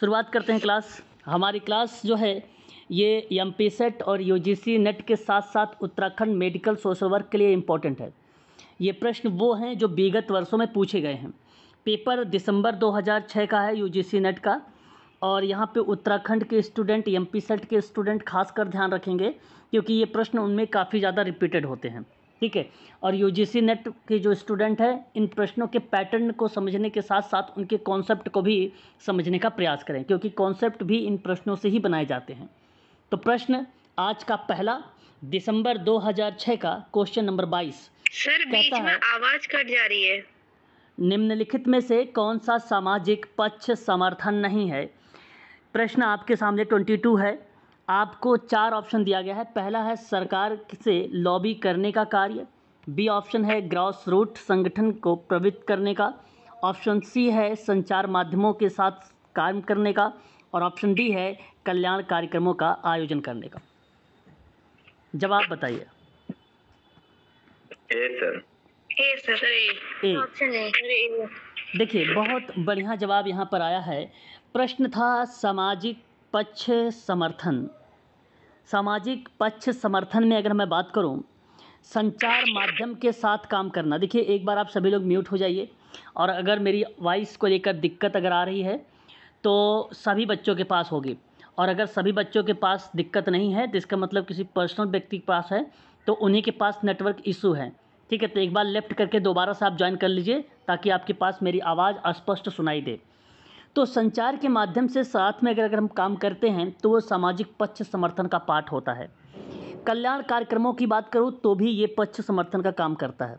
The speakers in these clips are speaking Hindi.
शुरुआत करते हैं क्लास हमारी क्लास जो है ये एम पी सेट और यू जी सी नेट के साथ साथ उत्तराखंड मेडिकल सोशल वर्क के लिए इम्पोर्टेंट है ये प्रश्न वो हैं जो विगत वर्षों में पूछे गए हैं पेपर दिसंबर 2006 का है यू जी सी नेट का और यहाँ पे उत्तराखंड के स्टूडेंट एम पी सेट के स्टूडेंट खासकर ध्यान रखेंगे क्योंकि ये प्रश्न उनमें काफ़ी ज़्यादा रिपीटेड होते हैं ठीक है और यू जी सी नेट के जो स्टूडेंट हैं इन प्रश्नों के पैटर्न को समझने के साथ साथ उनके कॉन्सेप्ट को भी समझने का प्रयास करें क्योंकि कॉन्सेप्ट भी इन प्रश्नों से ही बनाए जाते हैं तो प्रश्न आज का पहला दिसंबर 2006 का क्वेश्चन नंबर 22 सर बीच में आवाज कट जा रही है निम्नलिखित में से कौन सा सामाजिक पक्ष समर्थन नहीं है प्रश्न आपके सामने 22 है आपको चार ऑप्शन दिया गया है पहला है सरकार से लॉबी करने का कार्य बी ऑप्शन है ग्रास रूट संगठन को प्रवृत्त करने का ऑप्शन सी है संचार माध्यमों के साथ काम करने का और ऑप्शन डी है कल्याण कार्यक्रमों का आयोजन करने का जवाब बताइए देखिए बहुत बढ़िया जवाब यहाँ पर आया है प्रश्न था सामाजिक पक्ष समर्थन सामाजिक पक्ष समर्थन में अगर मैं बात करूँ संचार माध्यम के साथ काम करना देखिए एक बार आप सभी लोग म्यूट हो जाइए और अगर मेरी वॉइस को लेकर दिक्कत अगर आ रही है तो सभी बच्चों के पास होगी और अगर सभी बच्चों के पास दिक्कत नहीं है तो इसका मतलब किसी पर्सनल व्यक्ति के पास है तो उन्हीं के पास नेटवर्क इशू है ठीक है तो एक बार लेफ़्ट करके दोबारा से आप ज्वाइन कर लीजिए ताकि आपके पास मेरी आवाज़ अस्पष्ट सुनाई दे तो संचार के माध्यम से साथ में अगर अगर हम काम करते हैं तो वो सामाजिक पक्ष समर्थन का पाठ होता है कल्याण कार्यक्रमों की बात करूँ तो भी ये पक्ष समर्थन का काम करता है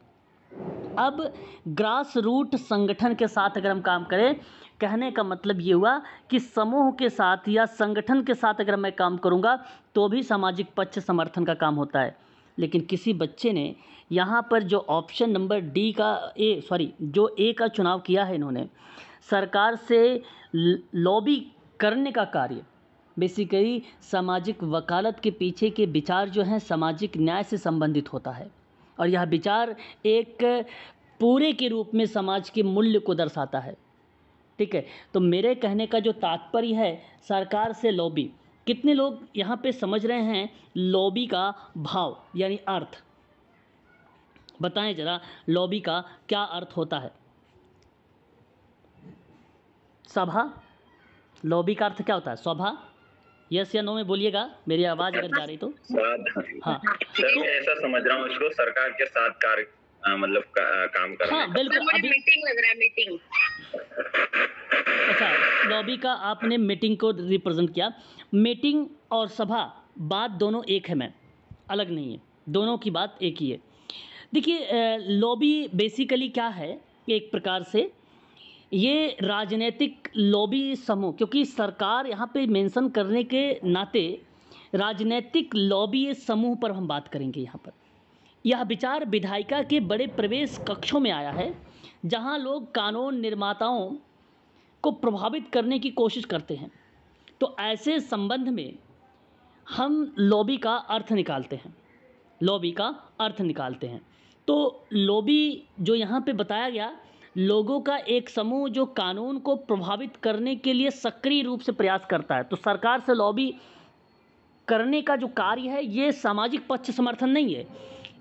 अब ग्रास रूट संगठन के साथ अगर हम काम करें कहने का मतलब ये हुआ कि समूह के साथ या संगठन के साथ अगर मैं काम करूँगा तो भी सामाजिक पक्ष समर्थन का काम होता है लेकिन किसी बच्चे ने यहाँ पर जो ऑप्शन नंबर डी का ए सॉरी जो ए का चुनाव किया है इन्होंने सरकार से लॉबी करने का कार्य बेसिकली सामाजिक वकालत के पीछे के विचार जो हैं सामाजिक न्याय से संबंधित होता है और यह विचार एक पूरे के रूप में समाज के मूल्य को दर्शाता है ठीक है तो मेरे कहने का जो तात्पर्य है सरकार से लॉबी कितने लोग यहाँ पे समझ रहे हैं लॉबी का भाव यानी अर्थ बताएं ज़रा लॉबी का क्या अर्थ होता है सभा लॉबी का अर्थ क्या होता है सभा यस या नो में बोलिएगा मेरी आवाज अगर जा रही तो हाँ तो, ऐसा समझ रहा हूँ सरकार के साथ कार्य मतलब का, काम कर हाँ बिल्कुल अभी मीटिंग लग रहा है मीटिंग अच्छा लॉबी का आपने मीटिंग को रिप्रेजेंट किया मीटिंग और सभा बात दोनों एक है मैं अलग नहीं है दोनों की बात एक ही है देखिए लॉबी बेसिकली क्या है एक प्रकार से ये राजनैतिक लॉबी समूह क्योंकि सरकार यहाँ पे मेंशन करने के नाते राजनीतिक लॉबी समूह पर हम बात करेंगे यहाँ पर यह विचार विधायिका के बड़े प्रवेश कक्षों में आया है जहाँ लोग कानून निर्माताओं को प्रभावित करने की कोशिश करते हैं तो ऐसे संबंध में हम लॉबी का अर्थ निकालते हैं लॉबी का अर्थ निकालते हैं तो लॉबी जो यहाँ पे बताया गया लोगों का एक समूह जो कानून को प्रभावित करने के लिए सक्रिय रूप से प्रयास करता है तो सरकार से लॉबी करने का जो कार्य है ये सामाजिक पक्ष समर्थन नहीं है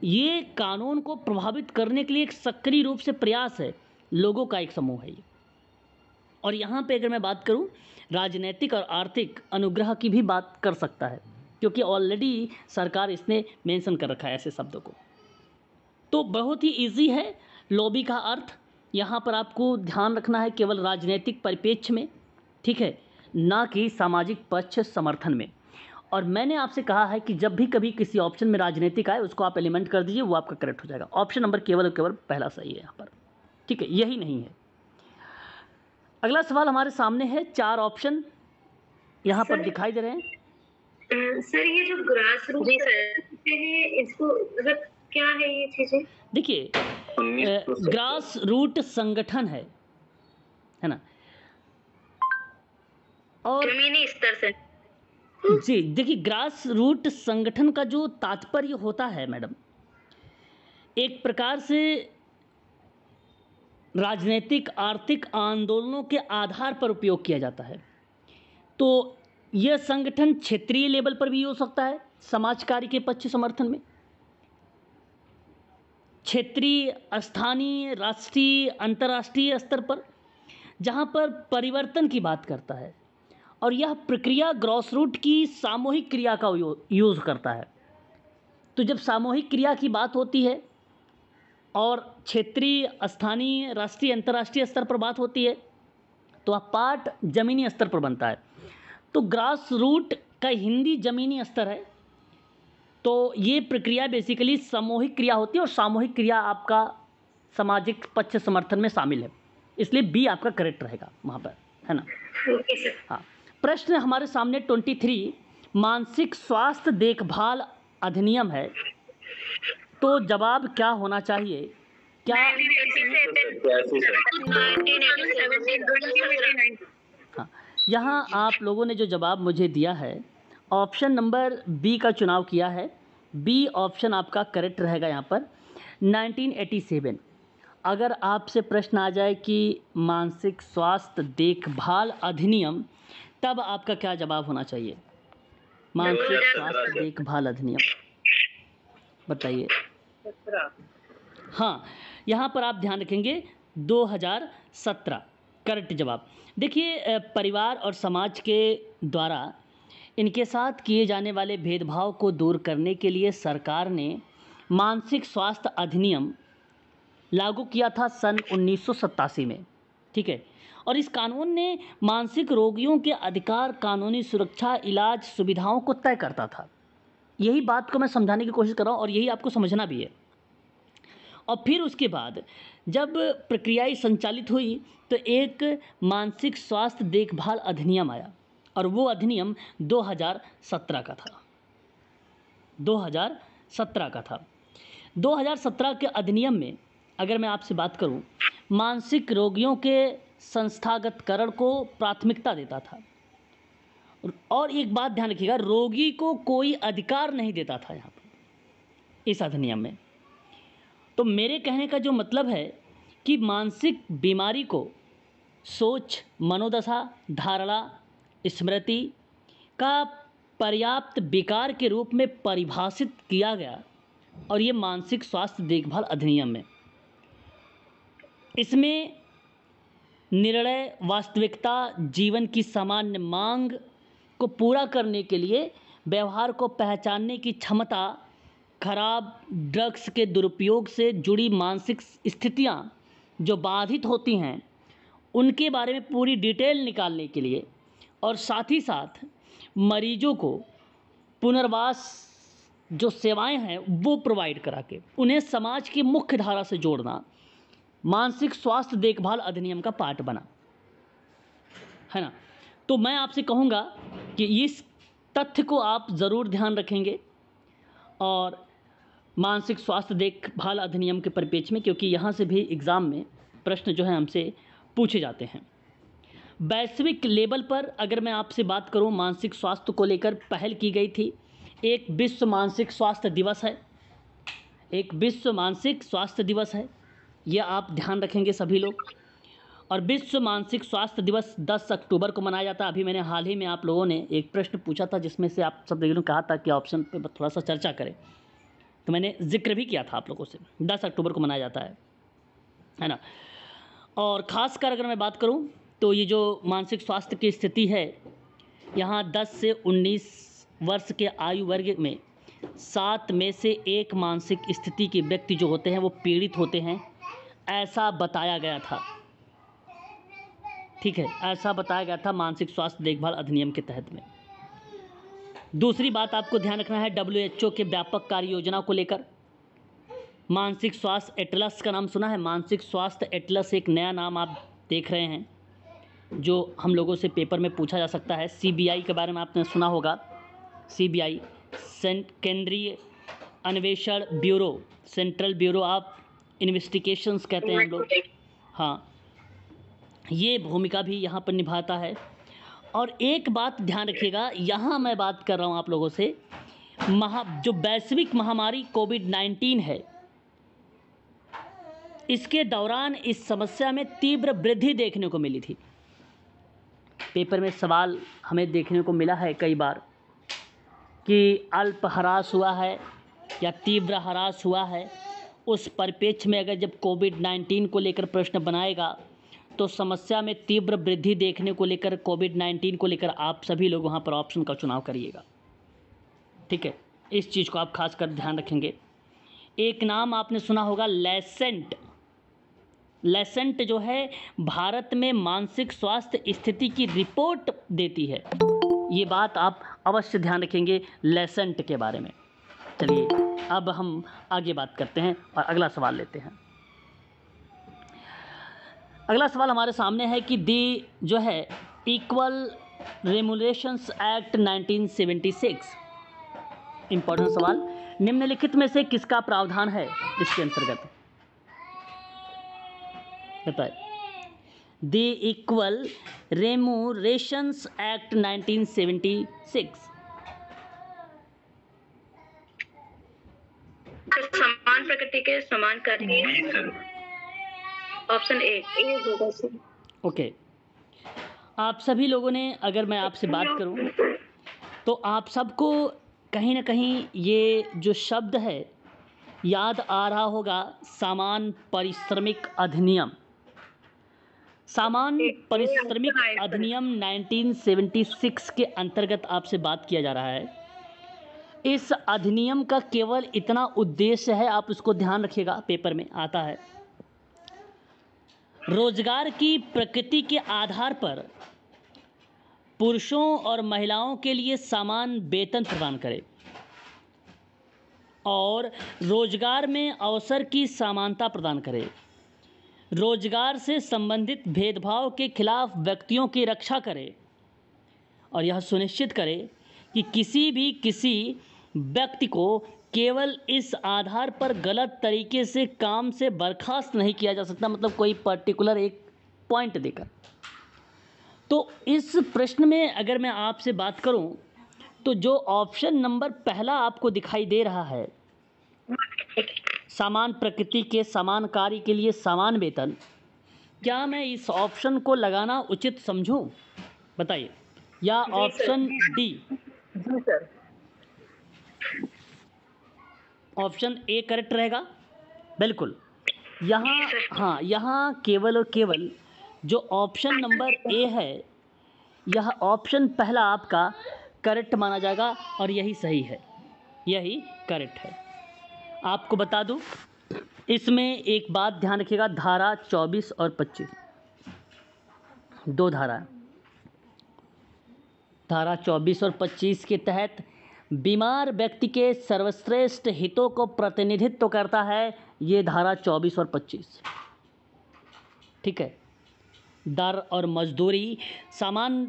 ये कानून को प्रभावित करने के लिए एक सक्रिय रूप से प्रयास है लोगों का एक समूह है ये और यहाँ पे अगर मैं बात करूँ राजनैतिक और आर्थिक अनुग्रह की भी बात कर सकता है क्योंकि ऑलरेडी सरकार इसने मेंशन कर रखा है ऐसे शब्दों को तो बहुत ही इजी है लॉबी का अर्थ यहाँ पर आपको ध्यान रखना है केवल राजनैतिक परिपेक्ष में ठीक है ना कि सामाजिक पक्ष समर्थन में और मैंने आपसे कहा है कि जब भी कभी किसी ऑप्शन में राजनीतिक आए उसको आप एलिमेंट कर दीजिए वो आपका करेक्ट हो जाएगा ऑप्शन नंबर केवल और केवल पहला सही है यहाँ पर ठीक है यही नहीं है अगला सवाल हमारे सामने है चार ऑप्शन यहाँ पर दिखाई दे रहे हैं सर ये जो ग्रास रूट है इसको मतलब क्या है ये चीज़ें देखिए ग्रास रूट संगठन है है ना और स्तर से जी देखिए ग्रास रूट संगठन का जो तात्पर्य होता है मैडम एक प्रकार से राजनीतिक आर्थिक आंदोलनों के आधार पर उपयोग किया जाता है तो यह संगठन क्षेत्रीय लेवल पर भी हो सकता है समाज कार्य के पक्ष समर्थन में क्षेत्रीय स्थानीय राष्ट्रीय अंतर्राष्ट्रीय स्तर पर जहाँ पर परिवर्तन की बात करता है और यह प्रक्रिया ग्रॉस रूट की सामूहिक क्रिया का यूज़ करता है तो जब सामूहिक क्रिया की बात होती है और क्षेत्रीय स्थानीय राष्ट्रीय अंतर्राष्ट्रीय स्तर पर बात होती है तो वह पाठ ज़मीनी स्तर पर बनता है तो ग्रास रूट का हिंदी ज़मीनी स्तर है तो ये प्रक्रिया बेसिकली सामूहिक क्रिया होती है और सामूहिक क्रिया आपका सामाजिक पक्ष समर्थन में शामिल है इसलिए बी आपका करेक्ट रहेगा वहाँ पर है ना हाँ प्रश्न हमारे सामने ट्वेंटी थ्री मानसिक स्वास्थ्य देखभाल अधिनियम है तो जवाब क्या होना चाहिए क्या हाँ यहाँ आप लोगों ने जो जवाब मुझे दिया है ऑप्शन नंबर बी का चुनाव किया है बी ऑप्शन आपका करेक्ट रहेगा यहाँ पर 1987 अगर आपसे प्रश्न आ जाए कि मानसिक स्वास्थ्य देखभाल अधिनियम तब आपका क्या जवाब होना चाहिए मानसिक स्वास्थ्य देखभाल अधिनियम बताइए हाँ यहाँ पर आप ध्यान रखेंगे 2017 करेक्ट जवाब देखिए परिवार और समाज के द्वारा इनके साथ किए जाने वाले भेदभाव को दूर करने के लिए सरकार ने मानसिक स्वास्थ्य अधिनियम लागू किया था सन उन्नीस में ठीक है और इस कानून ने मानसिक रोगियों के अधिकार कानूनी सुरक्षा इलाज सुविधाओं को तय करता था यही बात को मैं समझाने की कोशिश कर रहा हूँ और यही आपको समझना भी है और फिर उसके बाद जब प्रक्रियाएं संचालित हुई तो एक मानसिक स्वास्थ्य देखभाल अधिनियम आया और वो अधिनियम 2017 का था 2017 का था 2017 के अधिनियम में अगर मैं आपसे बात करूं मानसिक रोगियों के संस्थागतकरण को प्राथमिकता देता था और एक बात ध्यान रखिएगा रोगी को कोई अधिकार नहीं देता था यहाँ पर इस अधिनियम में तो मेरे कहने का जो मतलब है कि मानसिक बीमारी को सोच मनोदशा धारणा स्मृति का पर्याप्त विकार के रूप में परिभाषित किया गया और ये मानसिक स्वास्थ्य देखभाल अधिनियम है इसमें निर्णय वास्तविकता जीवन की सामान्य मांग को पूरा करने के लिए व्यवहार को पहचानने की क्षमता खराब ड्रग्स के दुरुपयोग से जुड़ी मानसिक स्थितियाँ जो बाधित होती हैं उनके बारे में पूरी डिटेल निकालने के लिए और साथ ही साथ मरीजों को पुनर्वास जो सेवाएँ हैं वो प्रोवाइड करा के उन्हें समाज की मुख्य धारा से जोड़ना मानसिक स्वास्थ्य देखभाल अधिनियम का पार्ट बना है ना तो मैं आपसे कहूँगा कि इस तथ्य को आप ज़रूर ध्यान रखेंगे और मानसिक स्वास्थ्य देखभाल अधिनियम के परिपेक्ष में क्योंकि यहाँ से भी एग्ज़ाम में प्रश्न जो है हमसे पूछे जाते हैं वैश्विक लेवल पर अगर मैं आपसे बात करूं मानसिक स्वास्थ्य को लेकर पहल की गई थी एक विश्व मानसिक स्वास्थ्य दिवस है एक विश्व मानसिक स्वास्थ्य दिवस है यह आप ध्यान रखेंगे सभी लोग और विश्व मानसिक स्वास्थ्य दिवस 10 अक्टूबर को मनाया जाता है अभी मैंने हाल ही में आप लोगों ने एक प्रश्न पूछा था जिसमें से आप सब लोगों ने कहा था कि ऑप्शन पर थोड़ा सा चर्चा करें तो मैंने जिक्र भी किया था आप लोगों से दस अक्टूबर को मनाया जाता है है ना और ख़ासकर अगर मैं बात करूँ तो ये जो मानसिक स्वास्थ्य की स्थिति है यहाँ दस से उन्नीस वर्ष के आयु वर्ग में सात में से एक मानसिक स्थिति के व्यक्ति जो होते हैं वो पीड़ित होते हैं ऐसा बताया गया था ठीक है ऐसा बताया गया था मानसिक स्वास्थ्य देखभाल अधिनियम के तहत में दूसरी बात आपको ध्यान रखना है डब्ल्यू के व्यापक कार्य योजना को लेकर मानसिक स्वास्थ्य एटलस का नाम सुना है मानसिक स्वास्थ्य एटलस एक नया नाम आप देख रहे हैं जो हम लोगों से पेपर में पूछा जा सकता है सी बी आई के बारे में आपने सुना होगा सी बी आई केंद्रीय अन्वेषण bureau central bureau of investigations कहते हैं हम लोग हाँ ये भूमिका भी यहाँ पर निभाता है और एक बात ध्यान रखिएगा यहाँ मैं बात कर रहा हूँ आप लोगों से महा जो वैश्विक महामारी कोविड नाइन्टीन है इसके दौरान इस समस्या में तीव्र वृद्धि देखने को मिली थी पेपर में सवाल हमें देखने को मिला है कई बार कि अल्प ह्रास हुआ है या तीव्र ह्रास हुआ है उस परिपेक्ष में अगर जब कोविड नाइन्टीन को लेकर प्रश्न बनाएगा तो समस्या में तीव्र वृद्धि देखने को लेकर कोविड नाइन्टीन को लेकर आप सभी लोग वहाँ पर ऑप्शन का चुनाव करिएगा ठीक है इस चीज़ को आप खास कर ध्यान रखेंगे एक नाम आपने सुना होगा लेसेंट लेसेंट जो है भारत में मानसिक स्वास्थ्य स्थिति की रिपोर्ट देती है ये बात आप अवश्य ध्यान रखेंगे लेसेंट के बारे में चलिए अब हम आगे बात करते हैं और अगला सवाल लेते हैं अगला सवाल हमारे सामने है कि दी जो है इक्वल रेमुलेशंस एक्ट 1976 इंपॉर्टेंट सवाल निम्नलिखित में से किसका प्रावधान है इसके अंतर्गत पेपर दे इक्वल रेमोरेशंस एक्ट 1976 समान प्रकृति के समान कार्य ऑप्शन ए ओके आप सभी लोगों ने अगर मैं आपसे बात करूं तो आप सबको कहीं ना कहीं ये जो शब्द है याद आ रहा होगा सामान परिश्रमिक अधिनियम सामान्य परिश्रमिक अधिनियम 1976 के अंतर्गत आपसे बात किया जा रहा है इस अधिनियम का केवल इतना उद्देश्य है आप उसको ध्यान रखिएगा पेपर में आता है रोजगार की प्रकृति के आधार पर पुरुषों और महिलाओं के लिए समान वेतन प्रदान करे और रोजगार में अवसर की समानता प्रदान करे रोजगार से संबंधित भेदभाव के खिलाफ व्यक्तियों की रक्षा करे और यह सुनिश्चित करे कि किसी भी किसी व्यक्ति को केवल इस आधार पर गलत तरीके से काम से बर्खास्त नहीं किया जा सकता मतलब कोई पर्टिकुलर एक पॉइंट देकर तो इस प्रश्न में अगर मैं आपसे बात करूं तो जो ऑप्शन नंबर पहला आपको दिखाई दे रहा है समान प्रकृति के समान कार्य के लिए समान वेतन क्या मैं इस ऑप्शन को लगाना उचित समझूं बताइए या ऑप्शन डी जी सर ऑप्शन ए करेक्ट रहेगा बिल्कुल यहाँ हाँ यहाँ केवल और केवल जो ऑप्शन नंबर ए है यह ऑप्शन पहला आपका करेक्ट माना जाएगा और यही सही है यही करेक्ट है आपको बता दूँ इसमें एक बात ध्यान रखिएगा धारा चौबीस और पच्चीस दो धारा धारा चौबीस और पच्चीस के तहत बीमार व्यक्ति के सर्वश्रेष्ठ हितों को प्रतिनिधित्व करता है ये धारा चौबीस और पच्चीस ठीक है दर और मजदूरी सामान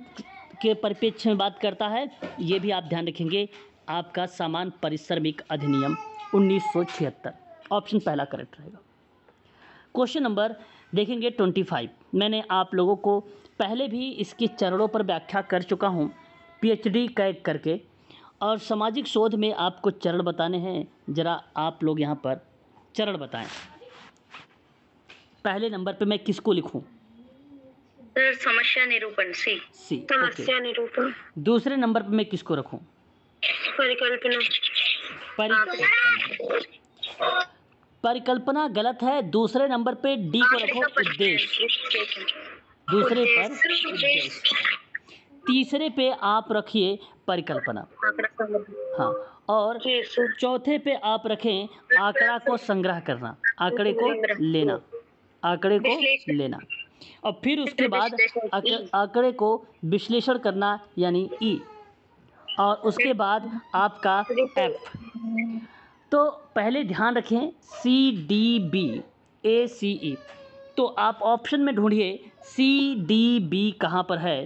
के परिप्रेक्ष्य में बात करता है ये भी आप ध्यान रखेंगे आपका सामान परिश्रमिक अधिनियम उन्नीस ऑप्शन पहला करेक्ट रहेगा क्वेश्चन नंबर देखेंगे ट्वेंटी फाइव मैंने आप लोगों को पहले भी इसके चरणों पर व्याख्या कर चुका हूँ पीएचडी कैग करके और सामाजिक शोध में आपको चरण बताने हैं ज़रा आप लोग यहाँ पर चरण बताएं पहले नंबर पे मैं किसको लिखूं समस्या निरूपण सी सी समस्या निरूपण दूसरे नंबर पे मैं किसको रखूं परिकल्पना परिकल्पना गलत है दूसरे नंबर पे डी को रखो उद्देश्य दूसरे पर तीसरे पे आप रखिए परिकल्पना हाँ और चौथे पे आप रखें आंकड़ा को संग्रह करना आंकड़े को लेना आंकड़े को लेना और फिर उसके बाद आंकड़े को विश्लेषण करना यानी ई e। और उसके बाद आपका एफ तो पहले ध्यान रखें सी डी बी ए सी ई तो आप ऑप्शन में ढूंढिए सी डी बी कहाँ पर है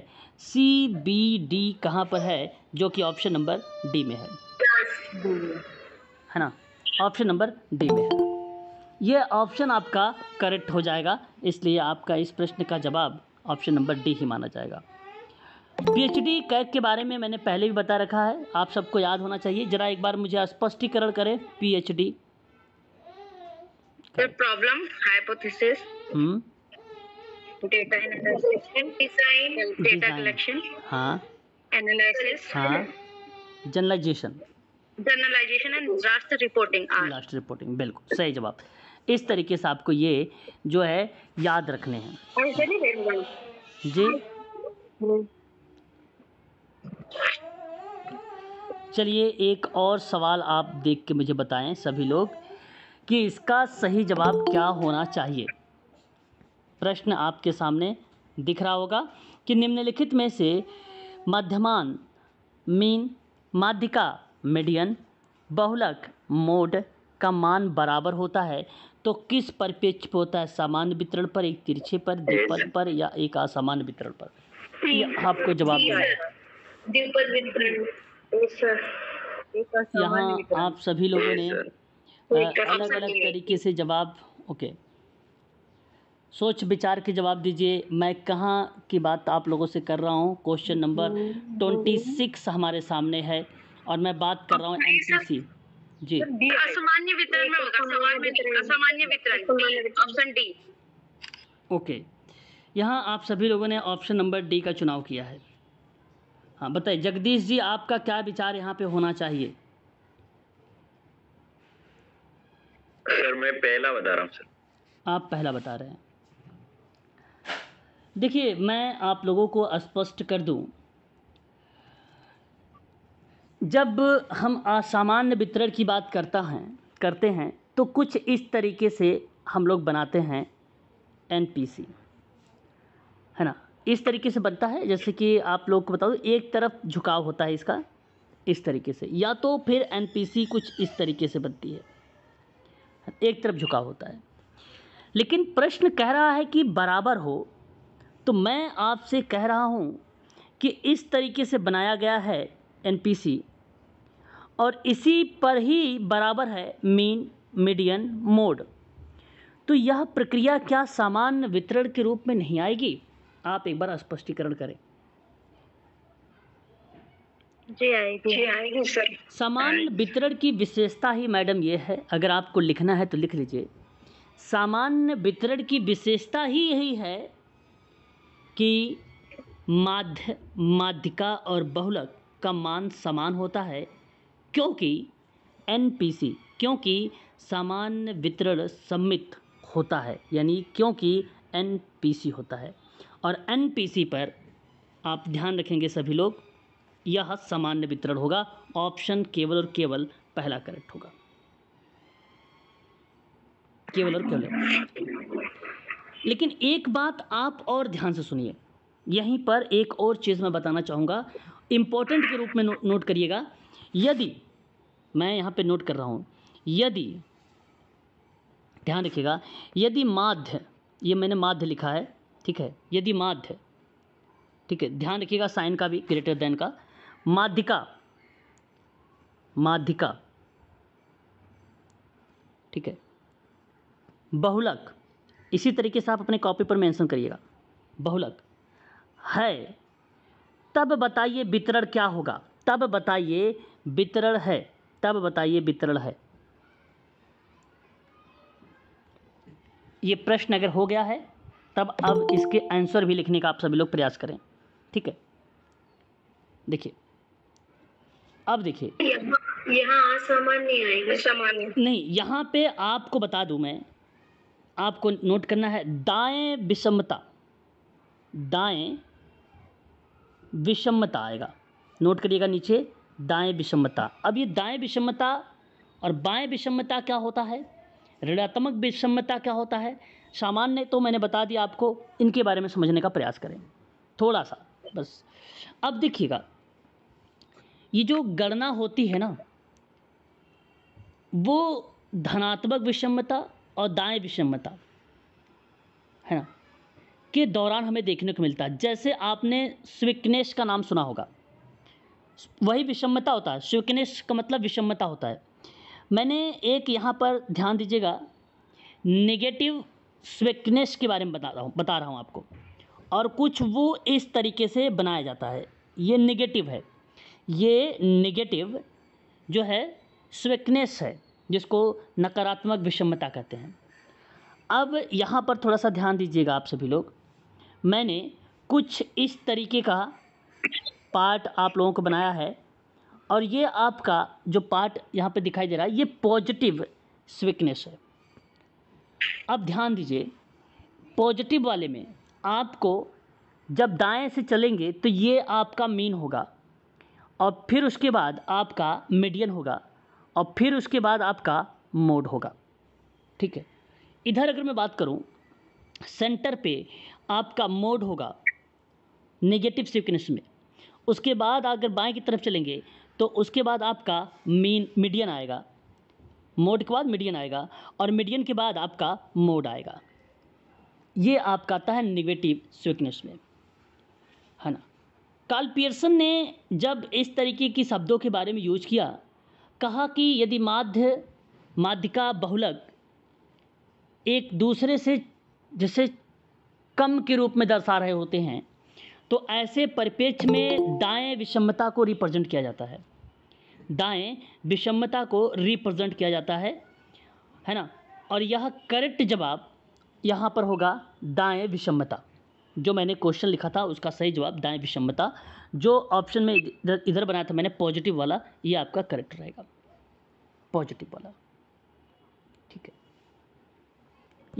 सी बी डी कहाँ पर है जो कि ऑप्शन नंबर डी में है है ना ऑप्शन नंबर डी में है यह ऑप्शन आपका करेक्ट हो जाएगा इसलिए आपका इस प्रश्न का जवाब ऑप्शन नंबर डी ही माना जाएगा पीएचडी कैग के बारे में मैंने पहले भी बता रखा है आप सबको याद होना चाहिए जरा एक बार मुझे स्पष्टीकरण करें PhD problem hypothesis data design data collection analysis generalisation generalisation and last reporting last reporting बिल्कुल सही जवाब इस तरीके से आपको ये जो है याद रखने हैं जी चलिए एक और सवाल आप देख के मुझे बताएं सभी लोग कि इसका सही जवाब क्या होना चाहिए प्रश्न आपके सामने दिख रहा होगा कि निम्नलिखित में से मध्यमान मीन माध्यिका मीडियन बहुलक मोड का मान बराबर होता है तो किस परिपेक्ष पर होता है सामान्य वितरण पर एक तिरछे पर द्विपद पर या एक असामान्य वितरण पर आपको जवाब देना है यहाँ आप सभी लोगों ने अलग अलग तरीके से जवाब ओके सोच विचार के जवाब दीजिए मैं कहाँ की बात आप लोगों से कर रहा हूँ क्वेश्चन नंबर ट्वेंटी सिक्स हमारे सामने है और मैं बात कर रहा हूँ सी जी असामान्य वितरण में होगा असामान्य वितरण ऑप्शन डी ओके यहाँ आप सभी लोगों ने ऑप्शन नंबर डी का चुनाव किया है हाँ बताइए जगदीश जी आपका क्या विचार यहाँ पे होना चाहिए सर मैं पहला बता रहा हूँ सर आप पहला बता रहे हैं देखिए मैं आप लोगों को स्पष्ट कर दूं जब हम असामान्य वितरण की बात करता हैं करते हैं तो कुछ इस तरीके से हम लोग बनाते हैं एनपीसी है ना इस तरीके से बनता है जैसे कि आप लोग को बता दो एक तरफ झुकाव होता है इसका इस तरीके से या तो फिर एन कुछ इस तरीके से बनती है एक तरफ झुकाव होता है लेकिन प्रश्न कह रहा है कि बराबर हो तो मैं आपसे कह रहा हूँ कि इस तरीके से बनाया गया है एन और इसी पर ही बराबर है मीन मीडियन मोड तो यह प्रक्रिया क्या सामान्य वितरण के रूप में नहीं आएगी आप एक बार स्पष्टीकरण करें जी सामान वितरण की विशेषता ही मैडम ये है अगर आपको लिखना है तो लिख लीजिए सामान्य वितरण की विशेषता ही यही है कि माध्य माध्यिका और बहुलक का मान समान होता है क्योंकि एनपीसी क्योंकि सामान्य वितरण सम्मित होता है यानी क्योंकि एनपीसी होता है और एन पर आप ध्यान रखेंगे सभी लोग यह सामान्य वितरण होगा ऑप्शन केवल और केवल पहला करेक्ट होगा केवल और केवल लेकिन एक बात आप और ध्यान से सुनिए यहीं पर एक और चीज़ मैं बताना चाहूँगा इम्पोर्टेंट के रूप में नो, नोट करिएगा यदि मैं यहाँ पे नोट कर रहा हूँ यदि ध्यान रखिएगा यदि माध्य ये मैंने माध्य लिखा है ठीक है यदि माध्य ठीक है ध्यान रखिएगा साइन का भी ग्रेटर देन का माध्यिका माध्यिका ठीक है बहुलक इसी तरीके से आप अपने कॉपी पर मेंशन करिएगा बहुलक है तब बताइए वितरण क्या होगा तब बताइए वितरण है तब बताइए वितरण है ये प्रश्न अगर हो गया है तब अब इसके आंसर भी लिखने का आप सभी लोग प्रयास करें ठीक है देखिए अब देखिए यहाँ असामान्य आएगा नहीं यहाँ पे आपको बता दूं मैं आपको नोट करना है दाएं विषमता दाएं विषमता आएगा नोट करिएगा नीचे दाएं विषमता अब ये दाएं विषमता और बाएं विषमता क्या होता है ऋणात्मक विषमता क्या होता है सामान्य तो मैंने बता दिया आपको इनके बारे में समझने का प्रयास करें थोड़ा सा बस अब देखिएगा ये जो गणना होती है ना वो धनात्मक विषमता और दाएं विषमता है ना के दौरान हमें देखने को मिलता है जैसे आपने स्विकनेस का नाम सुना होगा वही विषमता होता है स्विकनेस का मतलब विषमता होता है मैंने एक यहाँ पर ध्यान दीजिएगा नेगेटिव स्वेकनेस के बारे में बता रहा हूँ बता रहा हूँ आपको और कुछ वो इस तरीके से बनाया जाता है ये नेगेटिव है ये नेगेटिव जो है स्वेकनेस है जिसको नकारात्मक विषमता कहते हैं अब यहाँ पर थोड़ा सा ध्यान दीजिएगा आप सभी लोग मैंने कुछ इस तरीके का पार्ट आप लोगों को बनाया है और ये आपका जो पार्ट यहाँ पे दिखाई दे रहा है ये पॉजिटिव स्विकनेस है अब ध्यान दीजिए पॉजिटिव वाले में आपको जब दाएं से चलेंगे तो ये आपका मीन होगा और फिर उसके बाद आपका मीडियन होगा और फिर उसके बाद आपका मोड होगा ठीक है इधर अगर मैं बात करूँ सेंटर पे आपका मोड होगा नेगेटिव सीक्वेंस में उसके बाद अगर बाएं की तरफ चलेंगे तो उसके बाद आपका मीन मीडियन आएगा मोड के बाद मीडियन आएगा और मीडियन के बाद आपका मोड आएगा ये आपका आता है निगेटिव स्वीकनेस में है ना कार्ल पियर्सन ने जब इस तरीके की शब्दों के बारे में यूज किया कहा कि यदि माध्य माध्यिका बहुलक एक दूसरे से जैसे कम के रूप में दर्शा रहे होते हैं तो ऐसे परिपेक्ष में दाएं विषमता को रिप्रेजेंट किया जाता है दाएं विषमता को रिप्रेजेंट किया जाता है है ना और यह करेक्ट जवाब यहाँ पर होगा दाएं विषमता जो मैंने क्वेश्चन लिखा था उसका सही जवाब दाएं विषमता जो ऑप्शन में इधर इधर बनाया था मैंने पॉजिटिव वाला ये आपका करेक्ट रहेगा पॉजिटिव वाला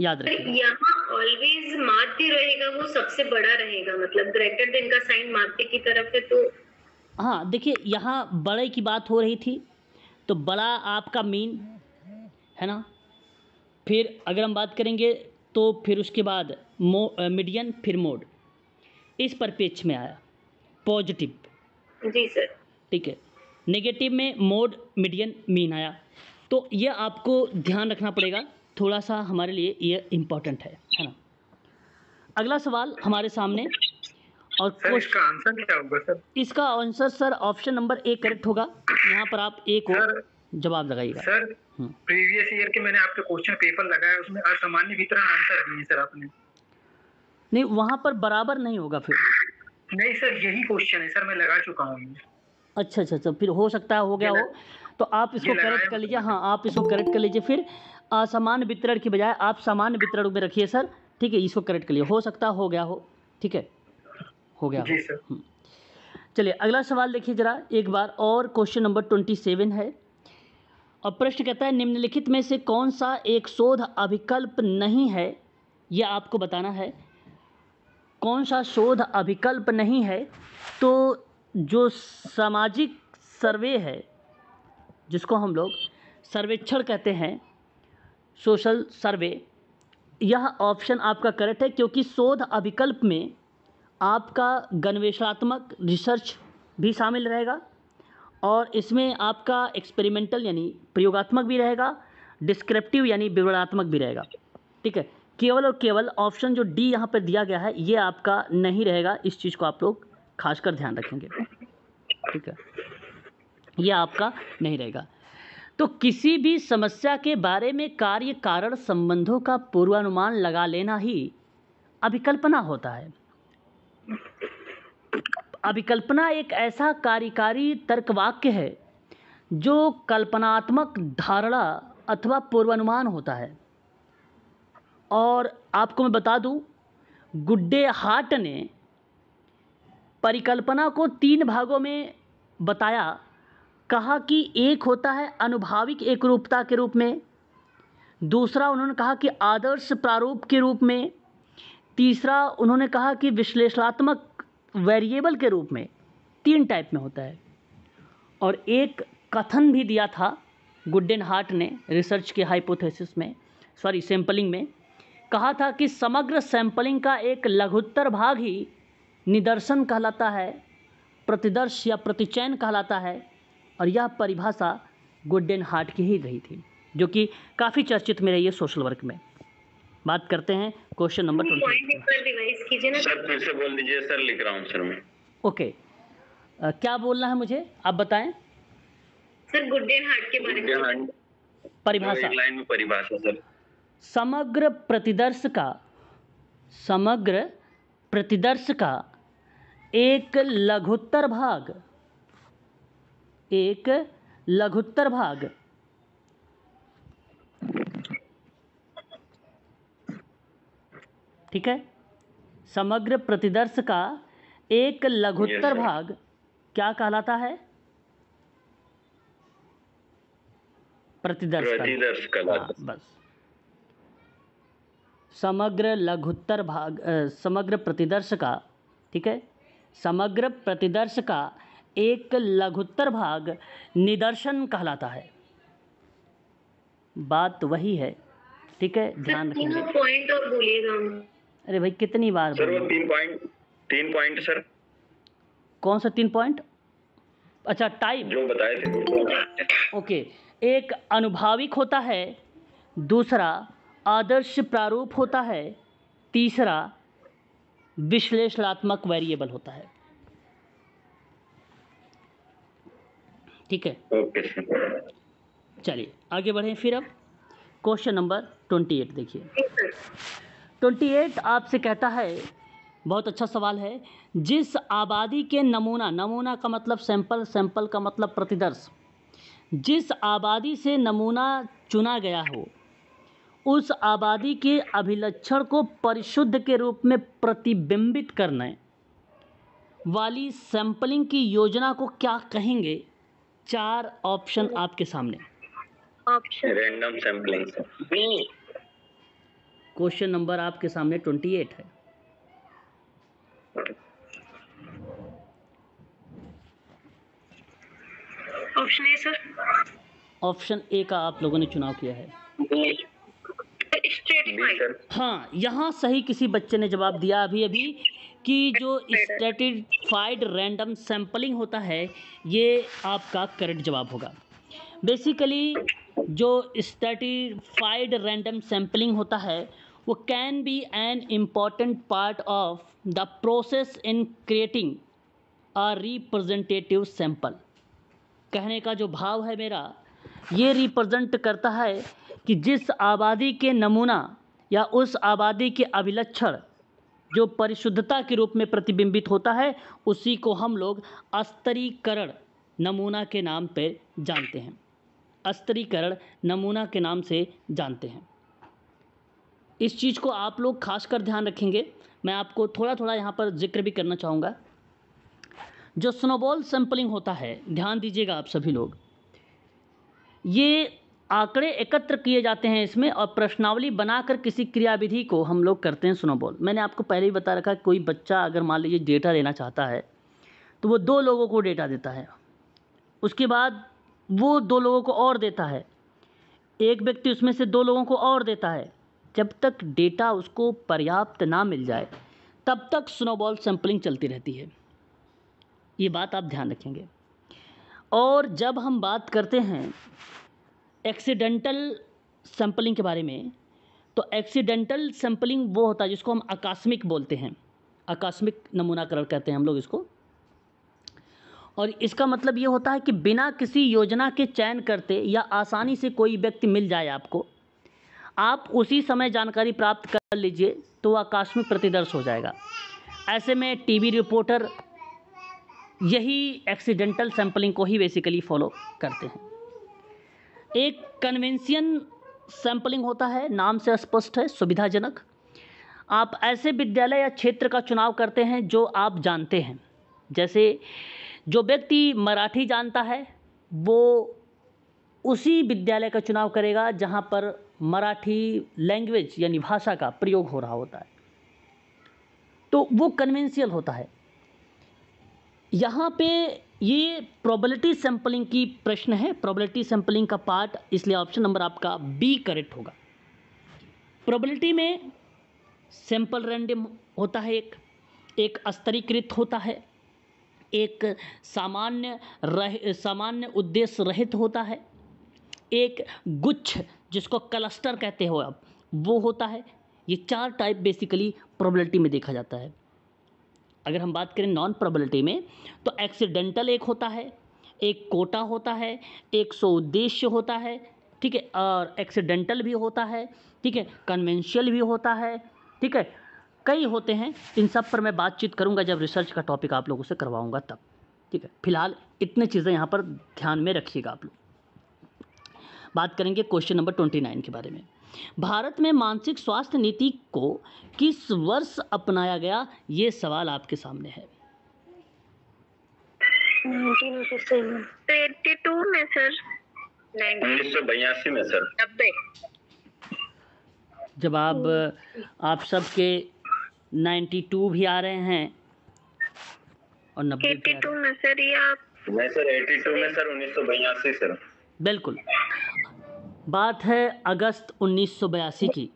याद रखिए यहाँ ऑलवेज माध्य रहेगा वो सबसे बड़ा रहेगा मतलब ग्रेटर देन का साइन माध्य की तरफ है तो हाँ देखिए यहाँ बड़े की बात हो रही थी तो बड़ा आपका मीन है ना फिर अगर हम बात करेंगे तो फिर उसके बाद मो मीडियन फिर मोड इस परिपेक्ष में आया पॉजिटिव जी सर ठीक है नेगेटिव में मोड मीडियन मीन आया तो यह आपको ध्यान रखना पड़ेगा थोड़ा सा हमारे लिए ये इम्पोर्टेंट है है ना अगला सवाल हमारे सामने और सर, इसका आंसर क्या होगा सर इसका answer sir option number A correct होगा यहाँ पर आप ए को जवाब लगाइएगा सर प्रीवियस ईयर के मैंने आपके क्वेश्चन पेपर लगाया उसमें असामान्य वितरण आंसर दिए सर आपने नहीं वहाँ पर बराबर नहीं होगा फिर नहीं सर यही क्वेश्चन है सर मैं लगा चुका हूँ अच्छा अच्छा अच्छा फिर हो सकता है हो गया हो तो आप इसको करेक्ट कर लीजिए हाँ आप इसको करेक्ट कर लीजिए फिर असमान वितरण की बजाय आप समान वितरण में रखिए सर ठीक है इसको करेक्ट करिए हो सकता हो गया हो ठीक है हो गया हो हम्म। चलिए अगला सवाल देखिए जरा एक बार और क्वेश्चन नंबर ट्वेंटी सेवन है और प्रश्न कहता है निम्नलिखित में से कौन सा एक शोध अभिकल्प नहीं है यह आपको बताना है कौन सा शोध अभिकल्प नहीं है तो जो सामाजिक सर्वे है जिसको हम लोग सर्वेक्षण कहते हैं सोशल सर्वे यह ऑप्शन आपका करेक्ट है क्योंकि शोध अभिकल्प में आपका गन्वेषणात्मक रिसर्च भी शामिल रहेगा और इसमें आपका एक्सपेरिमेंटल यानी प्रयोगात्मक भी रहेगा डिस्क्रिप्टिव यानी विवरणात्मक भी रहेगा ठीक है केवल और केवल ऑप्शन जो डी यहाँ पर दिया गया है ये आपका नहीं रहेगा इस चीज़ को आप लोग खासकर ध्यान रखेंगे ठीक है ये आपका नहीं रहेगा तो किसी भी समस्या के बारे में कार्य कारण संबंधों का पूर्वानुमान लगा लेना ही अभिकल्पना होता है अभिकल्पना एक ऐसा कार्यकारी तर्कवाक्य है जो कल्पनात्मक धारणा अथवा पूर्वानुमान होता है और आपको मैं बता दूं गुड्डे हाट ने परिकल्पना को तीन भागों में बताया कहा कि एक होता है अनुभाविक एक रूपता के रूप में दूसरा उन्होंने कहा कि आदर्श प्रारूप के रूप में तीसरा उन्होंने कहा कि विश्लेषणात्मक वेरिएबल के रूप में तीन टाइप में होता है और एक कथन भी दिया था गुड्डेन हार्ट ने रिसर्च के हाइपोथेसिस में सॉरी सैम्पलिंग में कहा था कि समग्र सैम्पलिंग का एक लघुत्तर भाग ही निदर्शन कहलाता है प्रतिदर्श या प्रतिचयन कहलाता है और यह परिभाषा गुडेन हार्ट की ही रही थी जो कि काफ़ी चर्चित में रही है सोशल वर्क में बात करते हैं क्वेश्चन नंबर ट्वेंटी ओके क्या बोलना है मुझे आप बताएं सर गुडेन हार्ट के बारे में परिभाषा लाइन में परिभाषा सर समग्र प्रतिदर्श का समग्र प्रतिदर्श का एक लघुत्तर भाग एक लघुत्तर भाग ठीक है समग्र प्रतिदर्श का एक लघुत्तर भाग क्या कहलाता है प्रतिदर्श प्रतिदर्श हाँ, बस समग्र लघुत्तर भाग आ, समग्र प्रतिदर्श का ठीक है समग्र प्रतिदर्श का एक लघुत्तर भाग निदर्शन कहलाता है बात वही है ठीक है ध्यान रखेंगे अरे भाई कितनी बार सर वो तीन पॉइंट तीन पॉइंट सर कौन सा तीन पॉइंट अच्छा टाइप जो बताए थे ओके एक अनुभाविक होता है दूसरा आदर्श प्रारूप होता है तीसरा विश्लेषणात्मक वेरिएबल होता है ठीक है चलिए आगे बढ़ें फिर अब क्वेश्चन नंबर ट्वेंटी एट देखिए ट्वेंटी एट आपसे कहता है बहुत अच्छा सवाल है जिस आबादी के नमूना नमूना का मतलब सैंपल सैंपल का मतलब प्रतिदर्श जिस आबादी से नमूना चुना गया हो उस आबादी के अभिलक्षण को परिशुद्ध के रूप में प्रतिबिंबित करने वाली सैंपलिंग की योजना को क्या कहेंगे चार ऑप्शन आपके सामने option random sampling B question number आपके सामने ट्वेंटी एट है option A sir option A का आप लोगों ने चुनाव किया है हाँ यहाँ सही किसी बच्चे ने जवाब दिया अभी अभी कि जो स्टेटिफाइड रैंडम सैम्पलिंग होता है ये आपका करेक्ट जवाब होगा बेसिकली जो स्टेटिफाइड रैंडम सैम्पलिंग होता है वो can be an important part of the process in creating a representative sample कहने का जो भाव है मेरा ये रिप्रेजेंट करता है कि जिस आबादी के नमूना या उस आबादी के अभिलक्षण जो परिशुद्धता के रूप में प्रतिबिंबित होता है उसी को हम लोग अस्तरीकरण नमूना के नाम पर जानते हैं अस्तरीकरण नमूना के नाम से जानते हैं इस चीज़ को आप लोग खास कर ध्यान रखेंगे मैं आपको थोड़ा थोड़ा यहाँ पर जिक्र भी करना चाहूँगा जो स्नोबॉल सैम्पलिंग होता है ध्यान दीजिएगा आप सभी लोग ये आंकड़े एकत्र किए जाते हैं इसमें और प्रश्नावली बनाकर किसी क्रियाविधि को हम लोग करते हैं स्नोबॉल मैंने आपको पहले ही बता रखा है कोई बच्चा अगर मान लीजिए डेटा लेना चाहता है तो वो दो लोगों को डेटा देता है उसके बाद वो दो लोगों को और देता है एक व्यक्ति उसमें से दो लोगों को और देता है जब तक डेटा उसको पर्याप्त ना मिल जाए तब तक स्नोबॉल सैम्पलिंग चलती रहती है ये बात आप ध्यान रखेंगे और जब हम बात करते हैं एक्सीडेंटल सैंपलिंग के बारे में तो एक्सीडेंटल सैंपलिंग वो होता है जिसको हम आकस्मिक बोलते हैं आकस्मिक नमूनाकरण कहते हैं हम लोग इसको और इसका मतलब ये होता है कि बिना किसी योजना के चयन करते या आसानी से कोई व्यक्ति मिल जाए आपको आप उसी समय जानकारी प्राप्त कर लीजिए तो वह आकस्मिक प्रतिदर्श हो जाएगा ऐसे में टीवी रिपोर्टर यही एक्सीडेंटल सैंपलिंग को ही बेसिकली फॉलो करते हैं एक कन्वेंशन सैम्पलिंग होता है नाम से स्पष्ट है सुविधाजनक आप ऐसे विद्यालय या क्षेत्र का चुनाव करते हैं जो आप जानते हैं जैसे जो व्यक्ति मराठी जानता है वो उसी विद्यालय का चुनाव करेगा जहाँ पर मराठी लैंग्वेज यानी भाषा का प्रयोग हो रहा होता है तो वो कन्वेंशियल होता है यहाँ पे ये प्रोबेबिलिटी सैंपलिंग की प्रश्न है प्रोबेबिलिटी सैंपलिंग का पार्ट इसलिए ऑप्शन नंबर आपका बी करेक्ट होगा प्रोबेबिलिटी में सैंपल रैंडम होता है एक एक स्तरीकृत होता है एक सामान्य रह सामान्य उद्देश्य रहित होता है एक गुच्छ जिसको क्लस्टर कहते हो आप वो होता है ये चार टाइप बेसिकली प्रोबेबिलिटी में देखा जाता है अगर हम बात करें नॉन प्रबलिटी में तो एक्सीडेंटल एक होता है एक कोटा होता है एक सो उद्देश्य होता है ठीक है और एक्सीडेंटल भी होता है ठीक है कन्वेंशियल भी होता है ठीक है कई होते हैं इन सब पर मैं बातचीत करूंगा जब रिसर्च का टॉपिक आप लोगों से करवाऊंगा तब ठीक है फिलहाल इतने चीज़ें यहाँ पर ध्यान में रखिएगा आप लोग बात करेंगे क्वेश्चन नंबर ट्वेंटी नाइन के बारे में भारत में मानसिक स्वास्थ्य नीति को किस वर्ष अपनाया गया ये सवाल आपके सामने है जवाब जब आप आप सबके 92 भी आ रहे हैं और नब्बे में सर या मैं सर 82 में सर उन्नीस सौ बयासी सर बिल्कुल बात है अगस्त उन्नीस की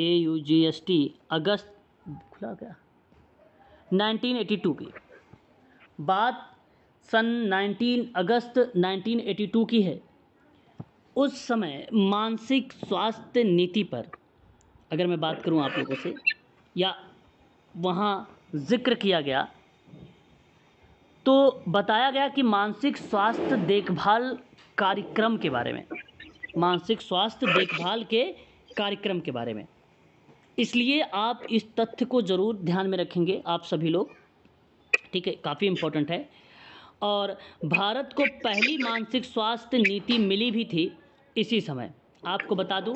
A U G S T अगस्त खुला गया 1982 की बात सन 19 अगस्त 1982 की है उस समय मानसिक स्वास्थ्य नीति पर अगर मैं बात करूं आप लोगों से या वहाँ जिक्र किया गया तो बताया गया कि मानसिक स्वास्थ्य देखभाल कार्यक्रम के बारे में मानसिक स्वास्थ्य देखभाल के कार्यक्रम के बारे में इसलिए आप इस तथ्य को ज़रूर ध्यान में रखेंगे आप सभी लोग ठीक है काफ़ी इम्पोर्टेंट है और भारत को पहली मानसिक स्वास्थ्य नीति मिली भी थी इसी समय आपको बता दूं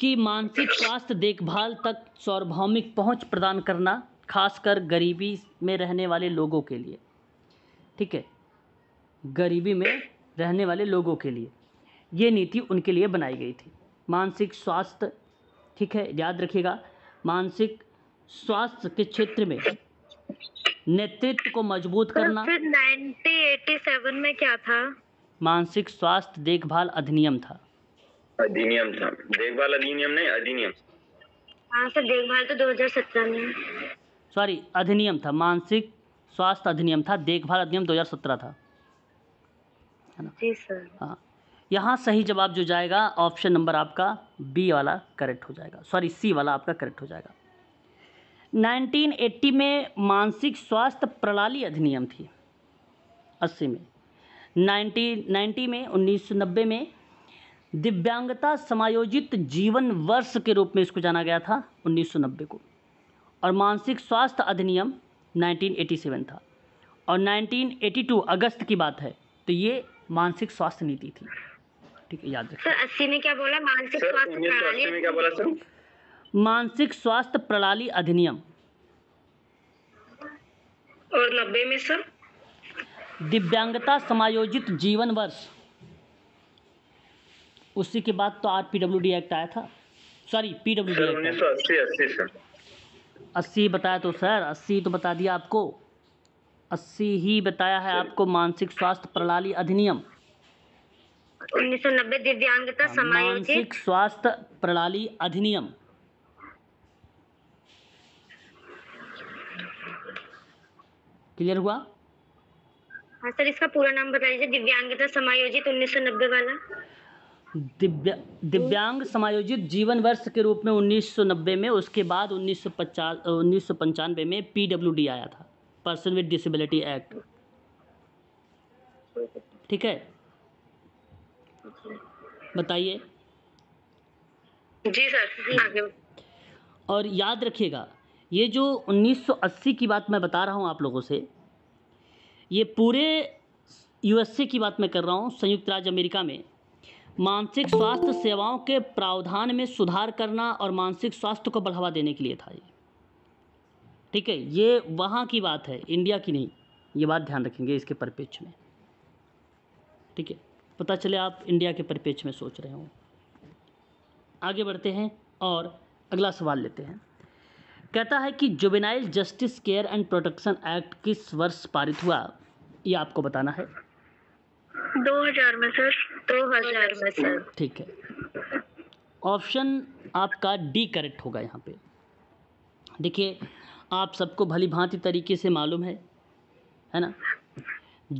कि मानसिक स्वास्थ्य देखभाल तक सार्वभौमिक पहुंच प्रदान करना खासकर गरीबी में रहने वाले लोगों के लिए ठीक है गरीबी में रहने वाले लोगों के लिए ये नीति उनके लिए बनाई गई थी मानसिक स्वास्थ्य ठीक है याद रखिएगा मानसिक स्वास्थ्य के क्षेत्र में नेतृत्व को मजबूत करना फिर 1987 में क्या था मानसिक स्वास्थ्य देखभाल अधिनियम था अधिनियम था देखभाल अधिनियम नहीं अधिनियम हाँ, सर देखभाल तो 2017 में सॉरी अधिनियम था मानसिक स्वास्थ्य अधिनियम था देखभाल अधिनियम 2017 था है ना जी सर हाँ यहाँ सही जवाब जो जाएगा ऑप्शन नंबर आपका बी वाला करेक्ट हो जाएगा सॉरी सी वाला आपका करेक्ट हो जाएगा 1980 में मानसिक स्वास्थ्य प्रणाली अधिनियम थी 80 में 1990 में 1990 में दिव्यांगता समायोजित जीवन वर्ष के रूप में इसको जाना गया था 1990 को और मानसिक स्वास्थ्य अधिनियम 1987 था और 1982 अगस्त की बात है तो ये मानसिक स्वास्थ्य नीति थी ठीक है याद रखें सर अस्सी में क्या बोला मानसिक स्वास्थ्य प्रणाली में क्या बोला सर मानसिक स्वास्थ्य प्रणाली अधिनियम और नब्बे में सर दिव्यांगता समायोजित जीवन वर्ष उसी के बाद तो R P W D act आया था sorry P W D act अस्सी अस्सी बताया तो सर अस्सी तो बता दिया आपको अस्सी ही बताया है आपको मानसिक स्वास्थ्य प्रणाली अधिनियम उन्नीस सौ नब्बे दिव्यांगता हाँ, समायोजित स्वास्थ्य प्रणाली अधिनियम क्लियर हुआ हाँ सर इसका पूरा नाम बता दीजिए दिव्यांगता समायोजित उन्नीस सौ नब्बे वाला दिव्या दिव्यांग समायोजित जीवन वर्ष के रूप में 1990 में उसके बाद उन्नीस सौ पंचानवे में पीडब्ल्यूडी आया था पर्सन विद डिसेबिलिटी एक्ट ठीक है बताइए जी सर और याद रखिएगा ये जो 1980 की बात मैं बता रहा हूँ आप लोगों से ये पूरे यूएसए की बात मैं कर रहा हूँ संयुक्त राज्य अमेरिका में मानसिक स्वास्थ्य सेवाओं के प्रावधान में सुधार करना और मानसिक स्वास्थ्य को बढ़ावा देने के लिए था ये ठीक है ये वहाँ की बात है इंडिया की नहीं ये बात ध्यान रखेंगे इसके परिप्रेक्ष्य में ठीक है पता चले आप इंडिया के परिपेक्ष में सोच रहे हो आगे बढ़ते हैं और अगला सवाल लेते हैं कहता है कि juvenile justice care and protection act किस वर्ष पारित हुआ ये आपको बताना है 2000 में सर 2000 में सर ठीक है ऑप्शन आपका डी करेक्ट होगा यहाँ पे देखिए आप सबको भली भांति तरीके से मालूम है है ना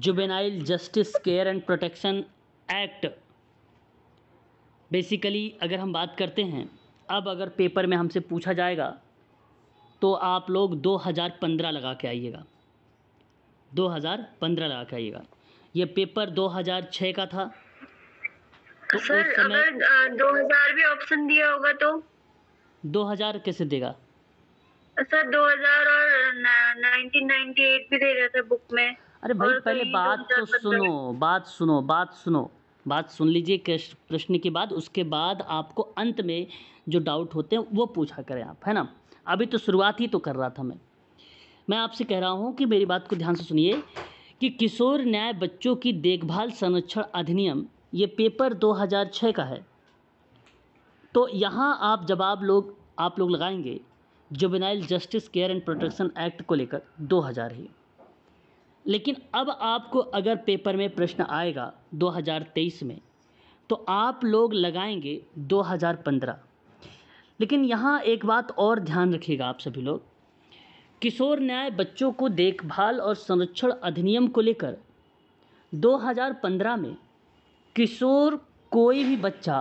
juvenile justice care and protection act basically अगर हम बात करते हैं अब अगर पेपर में हमसे पूछा जाएगा तो आप लोग 2015 लगा के आइएगा 2015 लगा के आइएगा ये पेपर 2006 का था तो सर उस समय अगर 2000 भी ऑप्शन दिया होगा तो 2000 कैसे देगा सर 2000 और 1998 भी दे रहा था बुक में अरे भाई पहले बात तो सुनो बात सुनो बात सुनो बात सुन लीजिए प्रश्न के बाद उसके बाद आपको अंत में जो डाउट होते हैं वो पूछा करें आप है ना अभी तो शुरुआत ही तो कर रहा था मैं मैं आपसे कह रहा हूँ कि मेरी बात को ध्यान से सुनिए कि किशोर न्याय बच्चों की देखभाल संरक्षण अधिनियम ये पेपर 2006 का है तो यहाँ आप जवाब लोग आप लोग लगाएंगे juvenile justice care and protection act को लेकर 2000 ही लेकिन अब आपको अगर पेपर में प्रश्न आएगा 2023 में तो आप लोग लगाएंगे 2015 लेकिन यहाँ एक बात और ध्यान रखिएगा आप सभी लोग किशोर न्याय बच्चों को देखभाल और संरक्षण अधिनियम को लेकर 2015 में किशोर कोई भी बच्चा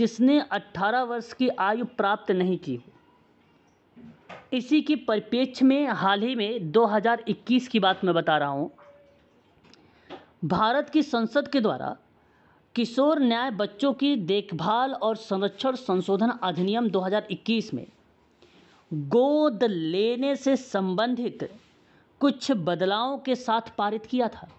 जिसने 18 वर्ष की आयु प्राप्त नहीं की हो इसी की परिपेक्ष में हाल ही में दो हज़ार इक्कीस की बात मैं बता रहा हूँ भारत की संसद के द्वारा किशोर न्याय बच्चों की देखभाल और संरक्षण संशोधन अधिनियम 2021 में गोद लेने से संबंधित कुछ बदलावों के साथ पारित किया था